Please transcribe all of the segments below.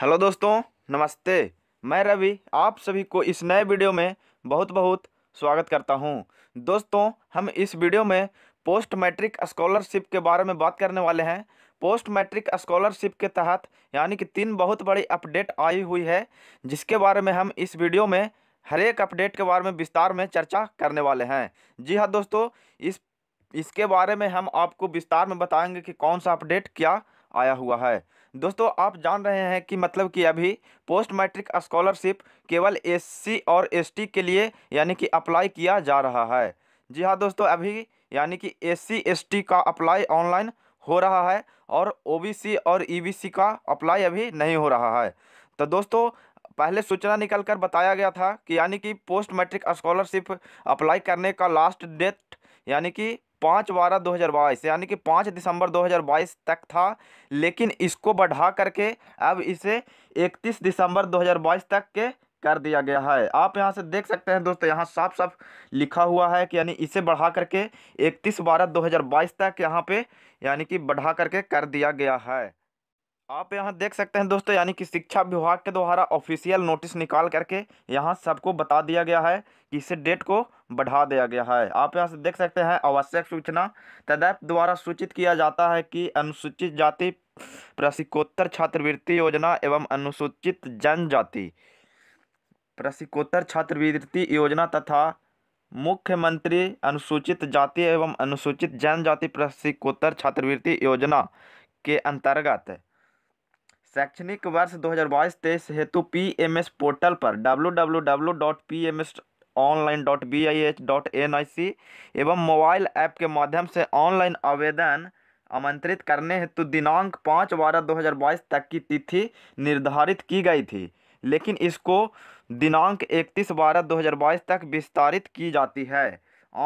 hello दोस्तों नमस्ते मैं रवि आप सभी को इस नए वीडियो में बहुत बहुत स्वागत करता हूं दोस्तों हम इस वीडियो में पोस्ट मैट्रिक स्कॉलरशिप के बारे में बात करने वाले हैं पोस्ट मैट्रिक स्कॉलरशिप के तहत यानी कि तीन बहुत बड़ी अपडेट आई हुई है जिसके बारे में हम इस वीडियो में हर एक अपडेट के बारे में विस्तार में चर्चा करने वाले हैं जी हाँ दोस्तों इस इसके बारे में हम आपको विस्तार में बताएंगे कि कौन सा अपडेट क्या आया हुआ है दोस्तों आप जान रहे हैं कि मतलब कि अभी पोस्ट मैट्रिक स्कॉलरशिप केवल एससी और एसटी के लिए यानी कि अप्लाई किया जा रहा है जी हाँ दोस्तों अभी यानी कि एससी एसटी का अप्लाई ऑनलाइन हो रहा है और ओबीसी और ईबीसी का अप्लाई अभी नहीं हो रहा है तो दोस्तों पहले सूचना निकल कर बताया गया था कि यानी कि पोस्ट मैट्रिक स्कॉलरशिप अप्लाई करने का लास्ट डेट यानी कि पाँच बारह दो हज़ार बाईस यानी कि पाँच दिसंबर दो हज़ार बाईस तक था लेकिन इसको बढ़ा करके अब इसे इकतीस दिसंबर दो हज़ार बाईस तक के कर दिया गया है आप यहाँ से देख सकते हैं दोस्तों यहाँ साफ साफ लिखा हुआ है कि यानी इसे बढ़ा करके इकतीस बारह दो हज़ार बाईस तक यहाँ पे यानी कि बढ़ा करके कर दिया गया है आप यहाँ देख सकते हैं दोस्तों यानी कि शिक्षा विभाग के द्वारा ऑफिशियल नोटिस निकाल करके यहाँ सबको बता दिया गया है कि इसे डेट को बढ़ा दिया गया है आप यहाँ से देख सकते हैं आवश्यक सूचना तदैप द्वारा सूचित किया जाता है कि अनुसूचित जाति प्रशिकोत्तर छात्रवृत्ति योजना एवं अनुसूचित जनजाति प्रशिकोत्तर छात्रवृत्ति योजना तथा मुख्यमंत्री अनुसूचित जाति एवं अनुसूचित जनजाति प्रशिकोत्तर छात्रवृत्ति योजना के अंतर्गत शैक्षणिक वर्ष दो हज़ार बाईस तेईस हेतु पी एम एस पोर्टल पर W W W dot P M S online dot B I H dot N I C एवं मोबाइल ऐप के माध्यम से ऑनलाइन आवेदन आमंत्रित करने हेतु दिनांक पाँच बारह दो हज़ार बाईस तक की तिथि निर्धारित की गई थी लेकिन इसको दिनांक इकतीस बारह दो हज़ार बाईस तक विस्तारित की जाती है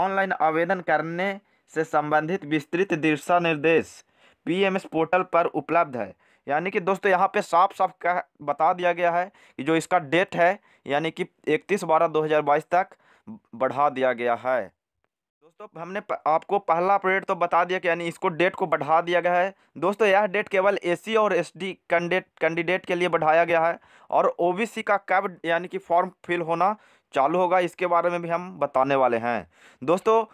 ऑनलाइन आवेदन करने से संबंधित विस्तृत दिशा निर्देश पीएमएस पोर्टल पर उपलब्ध है यानी कि दोस्तों यहाँ पे साफ साफ कह बता दिया गया है कि जो इसका डेट है यानी कि इकतीस बारह दो हज़ार बाईस तक बढ़ा दिया गया है दोस्तों हमने आपको पहला अपडेट तो बता दिया कि यानी इसको डेट को बढ़ा दिया गया है दोस्तों यह डेट केवल एससी और एसटी कैंडिडेट कैंडिडेट के लिए बढ़ाया गया है और ओबीसी का कब यानी कि फॉर्म फिल होना चालू होगा इसके बारे में भी हम बताने वाले हैं दोस्तों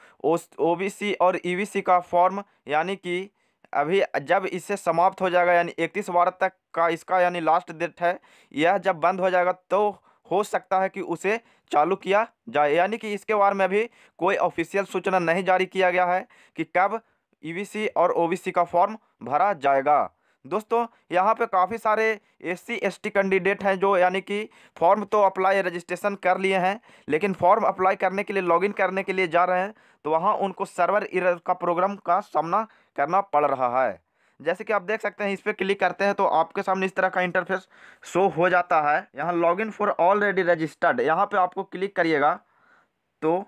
ओ बी और ई e का फॉर्म यानी कि अभी जब इससे समाप्त हो जाएगा यानी इकतीस भारत तक का इसका यानी लास्ट डेट है यह जब बंद हो जाएगा तो हो सकता है कि उसे चालू किया जाए यानी कि इसके बारे में भी कोई ऑफिशियल सूचना नहीं जारी किया गया है कि कब ई e और ओ का फॉर्म भरा जाएगा दोस्तों यहाँ पे काफ़ी सारे एस सी कैंडिडेट हैं जो यानी कि फॉर्म तो अप्लाई रजिस्ट्रेशन कर लिए हैं लेकिन फॉर्म अप्लाई करने के लिए लॉगिन करने के लिए जा रहे हैं तो वहाँ उनको सर्वर इर का प्रोग्राम का सामना करना पड़ रहा है जैसे कि आप देख सकते हैं इस पर क्लिक करते हैं तो आपके सामने इस तरह का इंटरफेस शो हो जाता है यहाँ log in for already registered यहाँ पर आपको क्लिक करिएगा तो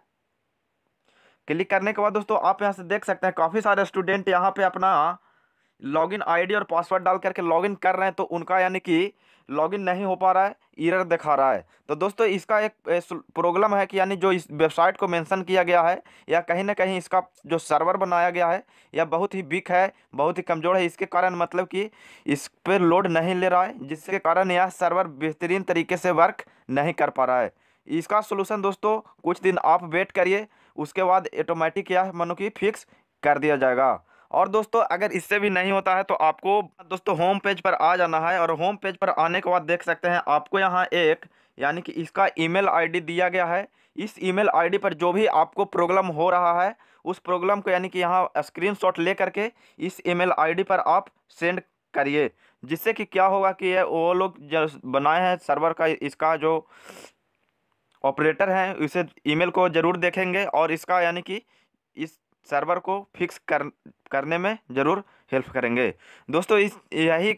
क्लिक करने के बाद दोस्तों आप यहाँ से देख सकते हैं काफ़ी सारे स्टूडेंट यहाँ पे अपना लॉगिन आईडी और पासवर्ड डाल करके लॉगिन कर रहे हैं तो उनका यानी कि लॉगिन नहीं हो पा रहा है इरर दिखा रहा है तो दोस्तों इसका एक प्रॉब्लम है कि यानी जो इस वेबसाइट को मेंशन किया गया है या कहीं ना कहीं इसका जो सर्वर बनाया गया है या बहुत ही वीक है बहुत ही कमज़ोर है इसके कारण मतलब कि इस पर लोड नहीं ले रहा है जिसके कारण यह सर्वर बेहतरीन तरीके से वर्क नहीं कर पा रहा है इसका सोलूसन दोस्तों कुछ दिन आप वेट करिए उसके बाद ऑटोमेटिक यह मनो कि फिक्स कर दिया जाएगा और दोस्तों अगर इससे भी नहीं होता है तो आपको दोस्तों होम पेज पर आ जाना है और होम पेज पर आने के बाद देख सकते हैं आपको यहाँ एक यानी कि इसका ईमेल आईडी दिया गया है इस ईमेल आईडी पर जो भी आपको प्रॉब्लम हो रहा है उस प्रॉब्लम को यानी कि यहाँ स्क्रीनशॉट ले करके इस ईमेल आईडी पर आप सेंड करिए जिससे कि क्या होगा कि ये वो लोग जो बनाए हैं सर्वर का इसका जो ऑपरेटर हैं उसे ईमेल को ज़रूर देखेंगे और इसका यानी कि इस सर्वर को फिक्स कर करने में ज़रूर हेल्प करेंगे दोस्तों इस यही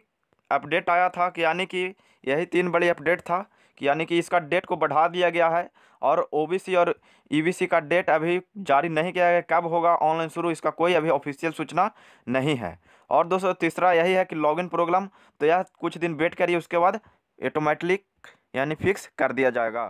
अपडेट आया था कि यानी कि यही तीन बड़ी अपडेट था कि यानी कि इसका डेट को बढ़ा दिया गया है और ओबीसी और ईबीसी e का डेट अभी जारी नहीं किया गया कब होगा ऑनलाइन शुरू इसका कोई अभी ऑफिशियल सूचना नहीं है और दोस्तों तीसरा यही है कि लॉगिन प्रोग्राम तो यह कुछ दिन वेट करिए उसके बाद ऑटोमेटिक यानी फिक्स कर दिया जाएगा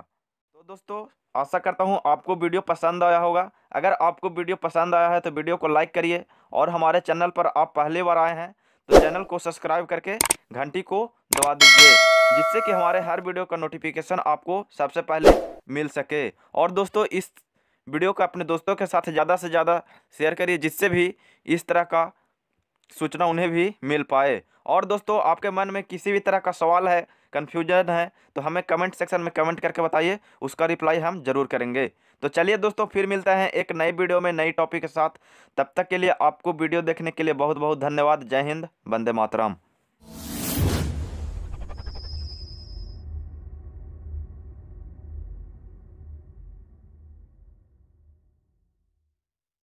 तो दोस्तों आशा करता हूँ आपको वीडियो पसंद आया होगा अगर आपको वीडियो पसंद आया है तो वीडियो को लाइक करिए और हमारे चैनल पर आप पहली बार आए हैं तो चैनल को सब्सक्राइब करके घंटी को दबा दीजिए जिससे कि हमारे हर वीडियो का नोटिफिकेशन आपको सबसे पहले मिल सके और दोस्तों इस वीडियो को अपने दोस्तों के साथ ज़्यादा से ज़्यादा शेयर करिए जिससे भी इस तरह का सूचना उन्हें भी मिल पाए और दोस्तों आपके मन में किसी भी तरह का सवाल है कन्फ्यूजन है तो हमें कमेंट सेक्शन में कमेंट करके बताइए उसका रिप्लाई हम जरूर करेंगे तो चलिए दोस्तों फिर मिलते हैं एक नए वीडियो में नई टॉपिक के साथ तब तक के लिए आपको वीडियो देखने के लिए बहुत बहुत धन्यवाद जय हिंद बंदे मातरम